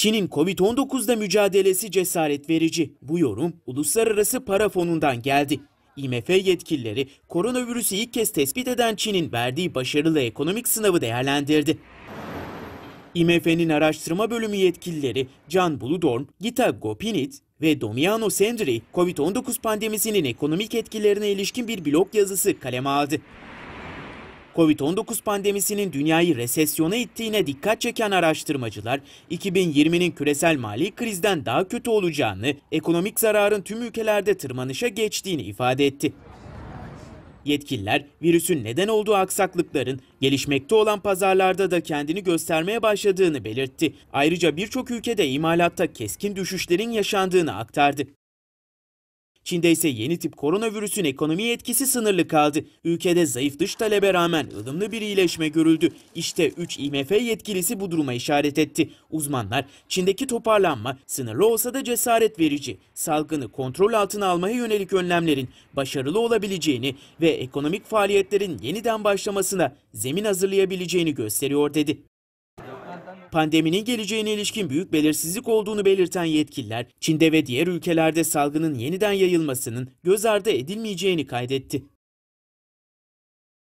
Çin'in Covid-19'da mücadelesi cesaret verici. Bu yorum Uluslararası Para Fonu'ndan geldi. IMF yetkilileri koronavirüsü ilk kez tespit eden Çin'in verdiği başarılı ekonomik sınavı değerlendirdi. IMF'nin araştırma bölümü yetkilileri Can Buludorn, Gita Gopinit ve Domiano Sendri, COVID-19 pandemisinin ekonomik etkilerine ilişkin bir blog yazısı kaleme aldı. Covid-19 pandemisinin dünyayı resesyona ittiğine dikkat çeken araştırmacılar 2020'nin küresel mali krizden daha kötü olacağını, ekonomik zararın tüm ülkelerde tırmanışa geçtiğini ifade etti. Yetkililer virüsün neden olduğu aksaklıkların gelişmekte olan pazarlarda da kendini göstermeye başladığını belirtti. Ayrıca birçok ülkede imalatta keskin düşüşlerin yaşandığını aktardı. Çin'de ise yeni tip koronavirüsün ekonomi etkisi sınırlı kaldı. Ülkede zayıf dış talebe rağmen ılımlı bir iyileşme görüldü. İşte 3 IMF yetkilisi bu duruma işaret etti. Uzmanlar Çin'deki toparlanma sınırlı olsa da cesaret verici. Salgını kontrol altına almaya yönelik önlemlerin başarılı olabileceğini ve ekonomik faaliyetlerin yeniden başlamasına zemin hazırlayabileceğini gösteriyor dedi. Pandeminin geleceğine ilişkin büyük belirsizlik olduğunu belirten yetkililer, Çin'de ve diğer ülkelerde salgının yeniden yayılmasının göz ardı edilmeyeceğini kaydetti.